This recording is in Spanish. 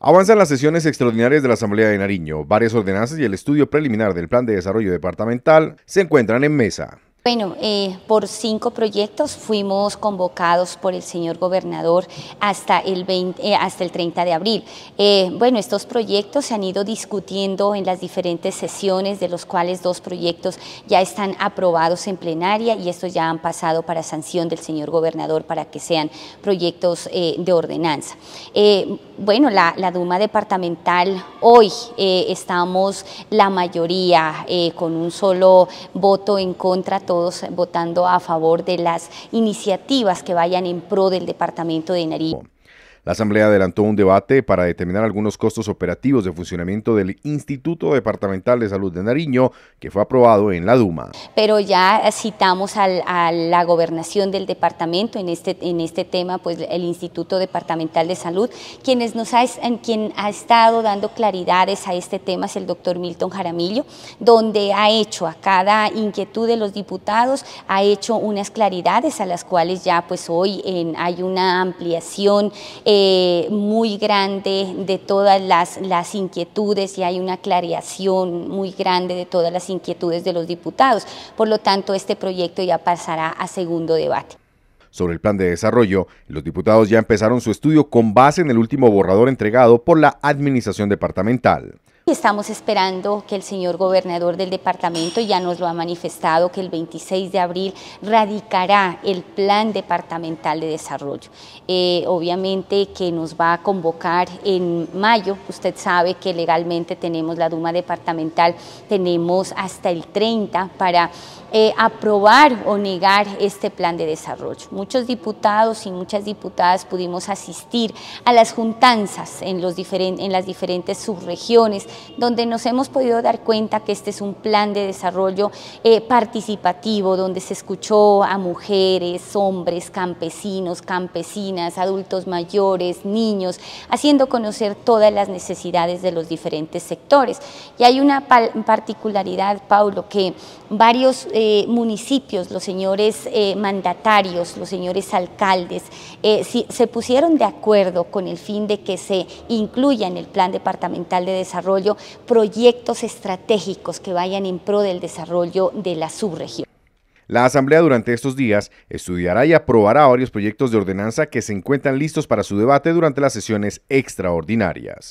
Avanzan las sesiones extraordinarias de la Asamblea de Nariño. Varias ordenanzas y el estudio preliminar del Plan de Desarrollo Departamental se encuentran en mesa. Bueno, eh, por cinco proyectos fuimos convocados por el señor gobernador hasta el, 20, eh, hasta el 30 de abril. Eh, bueno, estos proyectos se han ido discutiendo en las diferentes sesiones, de los cuales dos proyectos ya están aprobados en plenaria y estos ya han pasado para sanción del señor gobernador para que sean proyectos de ordenanza. bueno, la, Duma departamental hoy estamos la mayoría con un solo voto en contra, todos votando a favor de las iniciativas que vayan en pro del departamento de Nariño. La Asamblea adelantó un debate para determinar algunos costos operativos de funcionamiento del Instituto Departamental de Salud de Nariño, que fue aprobado en la Duma. Pero ya citamos a la gobernación del departamento en este, en este tema, pues el Instituto Departamental de Salud, quienes nos quien ha estado dando claridades a este tema es el doctor Milton Jaramillo, donde ha hecho a cada inquietud de los diputados, ha hecho unas claridades a las cuales ya pues hoy hay una ampliación. Eh, eh, muy grande de todas las, las, inquietudes y hay una clareación muy grande de todas las inquietudes de los diputados. Por lo tanto, este proyecto ya pasará a segundo debate. Sobre el plan de desarrollo, los diputados ya empezaron su estudio con base en el último borrador entregado por la Administración Departamental. Estamos esperando que el señor gobernador del departamento ya nos lo ha manifestado que el 26 de abril radicará el plan departamental de desarrollo. Eh, obviamente que nos va a convocar en mayo. Usted sabe que legalmente tenemos la Duma departamental, tenemos hasta el 30 para eh, aprobar o negar este plan de desarrollo. Muchos diputados y muchas diputadas pudimos asistir a las juntanzas en, los en las diferentes subregiones donde nos hemos podido dar cuenta que este es un plan de desarrollo eh, participativo, donde se escuchó a mujeres, hombres, campesinos, campesinas, adultos mayores, niños, haciendo conocer todas las necesidades de los diferentes sectores. Y hay una particularidad, Paulo, que varios eh, municipios, los señores eh, mandatarios, los señores alcaldes, se pusieron de acuerdo con el fin de que se incluya en el Plan Departamental de Desarrollo proyectos estratégicos que vayan en pro del desarrollo de la subregión. La Asamblea durante estos días estudiará y aprobará varios proyectos de ordenanza que se encuentran listos para su debate durante las sesiones extraordinarias.